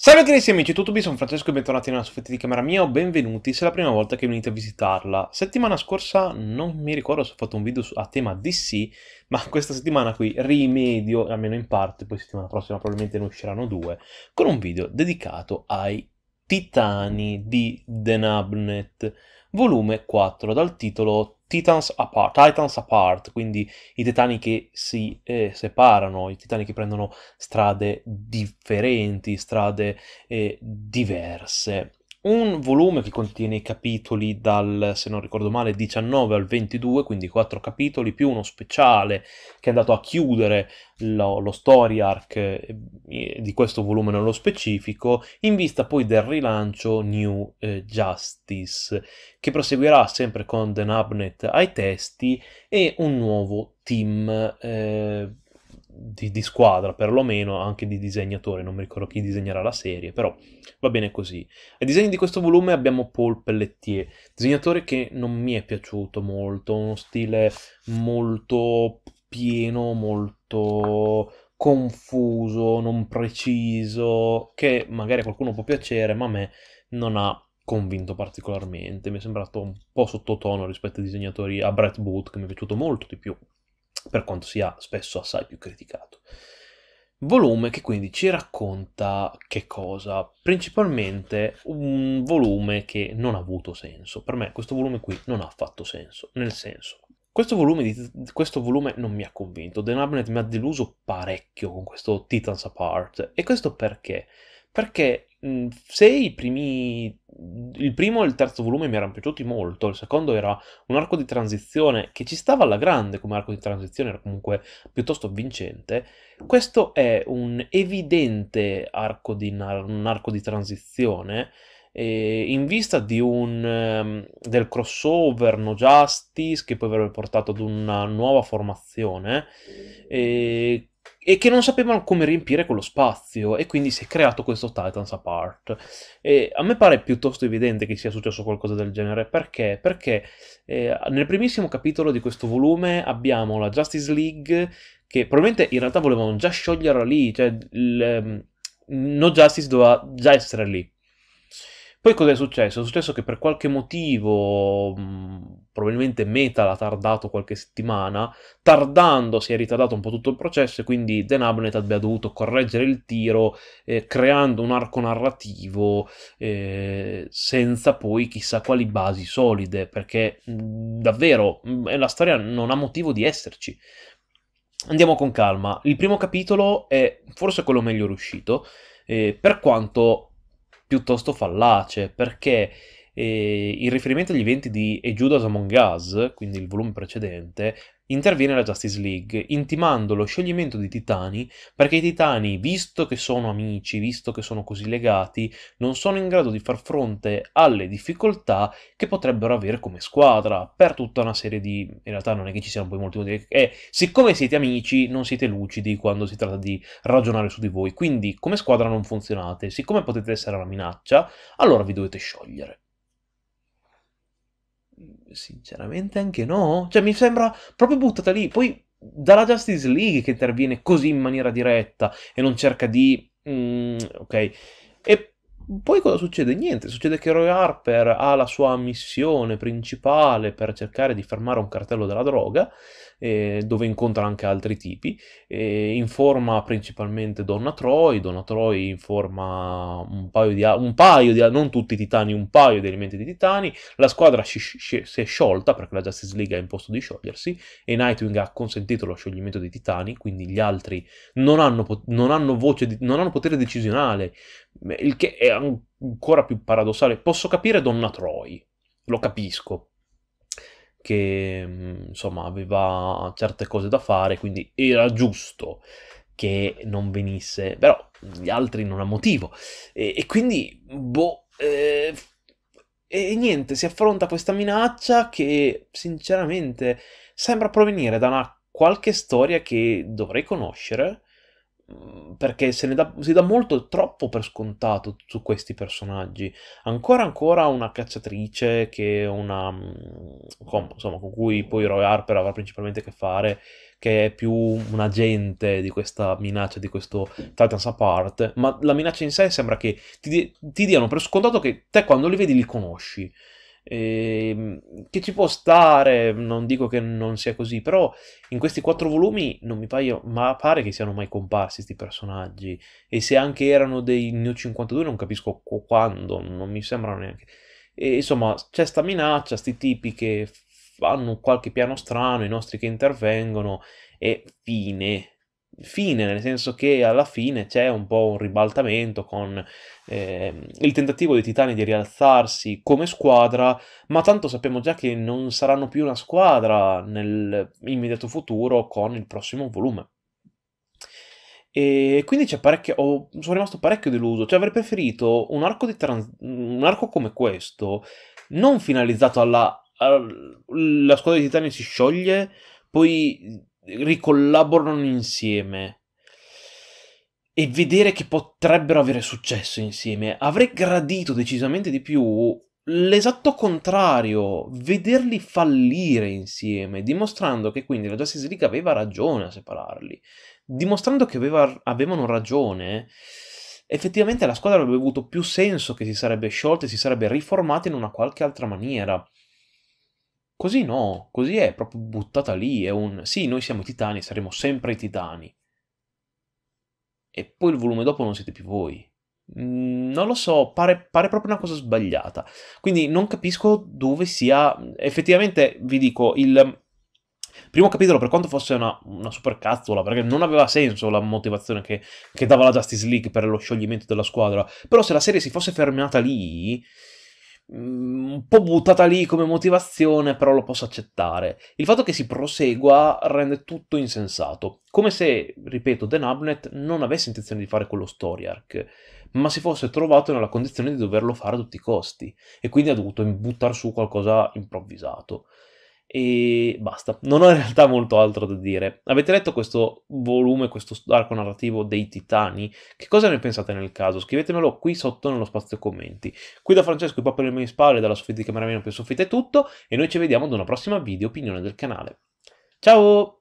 Salve carissimi amici, tutto qui, sono Francesco e bentornati nella soffitta di camera mia o benvenuti se è la prima volta che venite a visitarla. Settimana scorsa non mi ricordo se ho fatto un video a tema DC, ma questa settimana qui rimedio, almeno in parte, poi settimana prossima probabilmente ne usciranno due, con un video dedicato ai Titani di The Nabnet, volume 4, dal titolo Titans Apart, Titans Apart, quindi i titani che si eh, separano, i titani che prendono strade differenti, strade eh, diverse un volume che contiene i capitoli dal, se non ricordo male, 19 al 22, quindi 4 capitoli, più uno speciale che è andato a chiudere lo, lo story arc eh, di questo volume nello specifico, in vista poi del rilancio New eh, Justice, che proseguirà sempre con The Nabnet ai testi e un nuovo team. Eh, di, di, squadra perlomeno, anche di disegnatore, non mi ricordo chi disegnerà la serie, però va bene così. Ai disegni di questo volume abbiamo Paul Pelletier, disegnatore che non mi è piaciuto molto, uno stile molto pieno, molto confuso, non preciso, che magari a qualcuno può piacere, ma a me non ha convinto particolarmente, mi è sembrato un po' sottotono rispetto ai disegnatori a Brett Booth, che mi è piaciuto molto di più per quanto sia spesso assai più criticato. Volume che quindi ci racconta che cosa? Principalmente un volume che non ha avuto senso. Per me questo volume qui non ha affatto senso, nel senso questo volume, di, questo volume, non mi ha convinto, The Nabnet mi ha deluso parecchio con questo Titans Apart, e questo perché? Perché se i primi il primo e il terzo volume mi erano piaciuti molto, il secondo era un arco di transizione che ci stava alla grande come arco di transizione, era comunque piuttosto vincente. Questo è un evidente arco di, un arco di transizione eh, in vista un, ehm, del crossover No Justice che poi avrebbe portato ad una nuova formazione. Eh, e che non sapevano come riempire quello spazio e quindi si è creato questo Titans Apart. E a me pare piuttosto evidente che sia successo qualcosa del genere, perché? Perché eh, nel primissimo capitolo di questo volume abbiamo la Justice League che probabilmente in realtà volevano già scioglierla lì, cioè il, um, ehm, No Justice doveva già essere lì, poi cosa è successo? È successo che per qualche motivo, probabilmente Meta l'ha tardato qualche settimana, tardando si è ritardato un po' tutto il processo e quindi Dan Abnett abbia dovuto correggere il tiro eh, creando un arco narrativo eh, senza poi chissà quali basi solide, perché mh, davvero mh, la storia non ha motivo di esserci. Andiamo con calma. Il primo capitolo è forse quello meglio riuscito, eh, per quanto piuttosto fallace, perché e in riferimento agli eventi di E Judas Among Us, quindi il volume precedente, interviene la Justice League, intimando lo scioglimento dei titani, perché i titani, visto che sono amici, visto che sono così legati, non sono in grado di far fronte alle difficoltà che potrebbero avere come squadra, per tutta una serie di... in realtà non è che ci siano poi molti motivi, eh, siccome siete amici non siete lucidi quando si tratta di ragionare su di voi, quindi come squadra non funzionate, siccome potete essere una minaccia, allora vi dovete sciogliere. Sinceramente anche no. Cioè mi sembra proprio buttata lì. Poi dalla Justice League che interviene così in maniera diretta e non cerca di... Mm, ok. E poi cosa succede? Niente, succede che Roy Harper ha la sua missione principale per cercare di fermare un cartello della droga, eh, dove incontra anche altri tipi, eh, informa principalmente Donna Troy, Donna Troy informa un paio di, un paio di non tutti i titani, un paio di elementi di titani, la squadra si, si, è sciolta perché la Justice League ha imposto di sciogliersi e Nightwing ha consentito lo scioglimento dei titani, quindi gli altri non hanno, non hanno, voce, non hanno potere decisionale il che è ancora più paradossale. Posso capire Donna Troy, lo capisco, che mm, insomma aveva certe cose da fare, quindi era giusto che non venisse, però gli altri non ha motivo. E, e quindi, boh... Eh, e niente, si affronta questa minaccia che sinceramente sembra provenire da una qualche storia che dovrei conoscere, Mm, perché se ne dà, si dà molto troppo per scontato su questi personaggi. Ancora ancora una cacciatrice che una mm, con, insomma, con cui poi Roy Harper avrà principalmente a che fare, che è più un agente di questa minaccia, di questo Titans Apart, ma la minaccia in sé sembra che ti, ti diano per scontato che te quando li vedi li conosci. Ehm, che ci può stare, non dico che non sia così, però in questi quattro volumi non mi paio, ma pare che siano mai comparsi questi personaggi, e se anche erano dei New 52 non capisco quando, non mi sembrano neanche... E, insomma, c'è sta minaccia, sti tipi che fanno qualche piano strano, i nostri che intervengono, e fine fine, nel senso che alla fine c'è un po' un ribaltamento con eh, il tentativo dei Titani di rialzarsi come squadra, ma tanto sappiamo già che non saranno più una squadra nell'immediato futuro con il prossimo volume. E quindi oh, sono rimasto parecchio deluso, cioè avrei preferito un arco, trans- un arco come questo, non finalizzato alla... alla la squadra dei Titani si scioglie, poi ricollaborano insieme e vedere che potrebbero avere successo insieme. Avrei gradito decisamente di più l'esatto contrario, vederli fallire insieme, dimostrando che quindi la Justice League aveva ragione a separarli, dimostrando che aveva, avevano ragione. Effettivamente la squadra avrebbe avuto più senso che si sarebbe sciolta e si sarebbe riformata in una qualche altra maniera. Così no, così è proprio buttata lì, è un sì, noi siamo i titani, saremo sempre i titani. E poi il volume dopo non siete più voi. Mm, non lo so, pare, pare proprio una cosa sbagliata. Quindi non capisco dove sia... Effettivamente, vi dico, il primo capitolo, per quanto fosse una, una supercazzola, perché non aveva senso la motivazione che, che dava la Justice League per lo scioglimento della squadra, però se la serie si fosse fermata lì Mm, un po' buttata lì come motivazione, però lo posso accettare. Il fatto che si prosegua rende tutto insensato, come se, ripeto, The Nabnet non avesse intenzione di fare quello story arc, ma si fosse trovato nella condizione di doverlo fare a tutti i costi, e quindi ha dovuto buttare su qualcosa improvvisato e basta. Non ho in realtà molto altro da dire. Avete letto questo volume, questo arco narrativo dei Titani? Che cosa ne pensate nel caso? Scrivetemelo qui sotto nello spazio commenti. Qui da Francesco, il papà delle mie spalle, dalla soffitta di Cameramino più soffitta è tutto e noi ci vediamo ad una prossima video opinione del canale. Ciao!